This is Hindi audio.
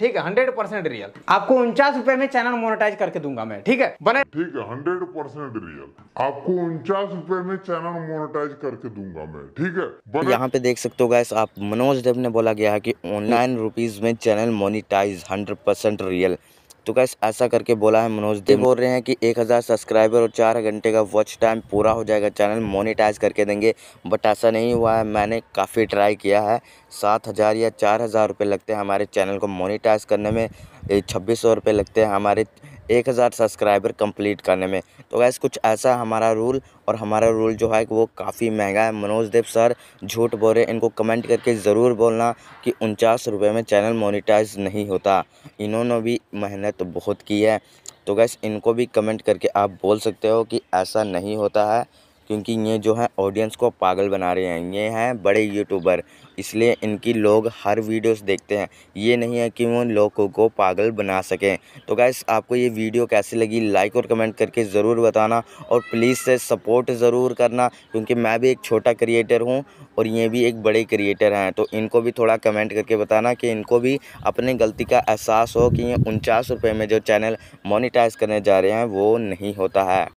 ठीक है हंड्रेड परसेंट रियल आपको उनचास रुपए में चैनल मोनेटाइज करके दूंगा मैं ठीक है बने ठीक है हंड्रेड परसेंट रियल आपको उनचास रुपए में चैनल मोनेटाइज करके दूंगा मैं ठीक है बने... यहाँ पे देख सकते हो गैस आप मनोज देव ने बोला गया है की ऑनलाइन रुपीज में चैनल मोनिटाइज हंड्रेड रियल तो कैस ऐसा करके बोला है मनोज देव बोल रहे हैं कि 1000 सब्सक्राइबर और चार घंटे का वॉच टाइम पूरा हो जाएगा चैनल मोनिटाइज़ करके देंगे बट ऐसा नहीं हुआ है मैंने काफ़ी ट्राई किया है सात हज़ार या चार हज़ार रुपये लगते हैं हमारे चैनल को मोनिटाइज़ करने में छब्बीस सौ रुपये लगते हैं हमारे एक हज़ार सब्सक्राइबर कंप्लीट करने में तो गैस कुछ ऐसा हमारा रूल और हमारा रूल जो है वो काफ़ी महंगा है मनोज देव सर झूठ बोल रहे इनको कमेंट करके ज़रूर बोलना कि उनचास रुपये में चैनल मोनिटाइज नहीं होता इन्होंने भी मेहनत बहुत की है तो गैस इनको भी कमेंट करके आप बोल सकते हो कि ऐसा नहीं होता है क्योंकि ये जो है ऑडियंस को पागल बना रहे हैं ये हैं बड़े यूट्यूबर इसलिए इनकी लोग हर वीडियोस देखते हैं ये नहीं है कि वो लोगों को पागल बना सकें तो गैस आपको ये वीडियो कैसी लगी लाइक और कमेंट करके ज़रूर बताना और प्लीज़ से सपोर्ट ज़रूर करना क्योंकि मैं भी एक छोटा क्रिएटर हूँ और ये भी एक बड़े क्रिएटर हैं तो इनको भी थोड़ा कमेंट करके बताना कि इनको भी अपनी गलती का एहसास हो कि ये उनचास रुपये में जो चैनल मोनिटाइज करने जा रहे हैं वो नहीं होता है